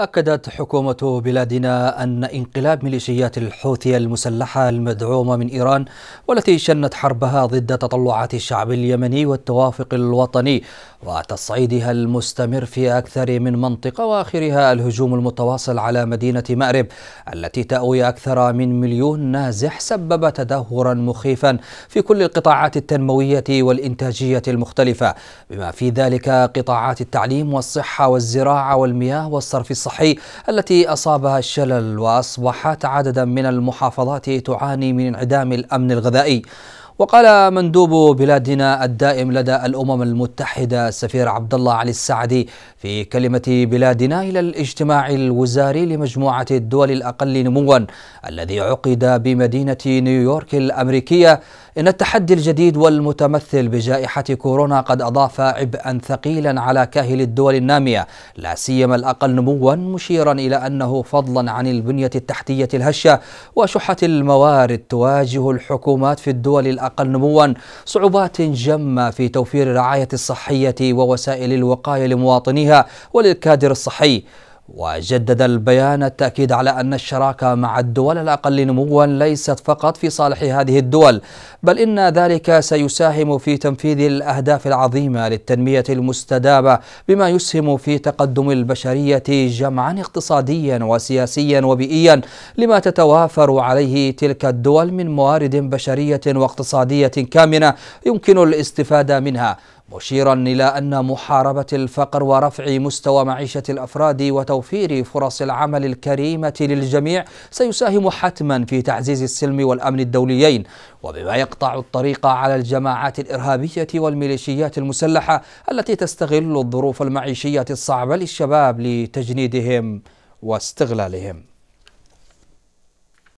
أكدت حكومة بلادنا أن انقلاب ميليشيات الحوثي المسلحة المدعومة من إيران والتي شنت حربها ضد تطلعات الشعب اليمني والتوافق الوطني وتصعيدها المستمر في أكثر من منطقة وآخرها الهجوم المتواصل على مدينة مأرب التي تأوي أكثر من مليون نازح سبب تدهورا مخيفا في كل القطاعات التنموية والإنتاجية المختلفة بما في ذلك قطاعات التعليم والصحة والزراعة والمياه والصرف الصحي التي أصابها الشلل وأصبحت عددا من المحافظات تعاني من انعدام الأمن الغذائي وقال مندوب بلادنا الدائم لدى الامم المتحده السفير عبد الله علي السعدي في كلمه بلادنا الى الاجتماع الوزاري لمجموعه الدول الاقل نموا الذي عقد بمدينه نيويورك الامريكيه ان التحدي الجديد والمتمثل بجائحه كورونا قد اضاف عبئا ثقيلا على كاهل الدول الناميه لا سيما الاقل نموا مشيرا الى انه فضلا عن البنيه التحتيه الهشه وشحه الموارد تواجه الحكومات في الدول الأقل الأقل نموا صعوبات جمة في توفير الرعاية الصحية ووسائل الوقاية لمواطنيها وللكادر الصحي وجدد البيان التأكيد على أن الشراكة مع الدول الأقل نموا ليست فقط في صالح هذه الدول بل إن ذلك سيساهم في تنفيذ الأهداف العظيمة للتنمية المستدامة بما يسهم في تقدم البشرية جمعا اقتصاديا وسياسيا وبيئيا لما تتوافر عليه تلك الدول من موارد بشرية واقتصادية كامنة يمكن الاستفادة منها مشيرا إلى أن محاربة الفقر ورفع مستوى معيشة الأفراد وتوفير فرص العمل الكريمة للجميع سيساهم حتما في تعزيز السلم والأمن الدوليين وبما يقطع الطريق على الجماعات الإرهابية والميليشيات المسلحة التي تستغل الظروف المعيشية الصعبة للشباب لتجنيدهم واستغلالهم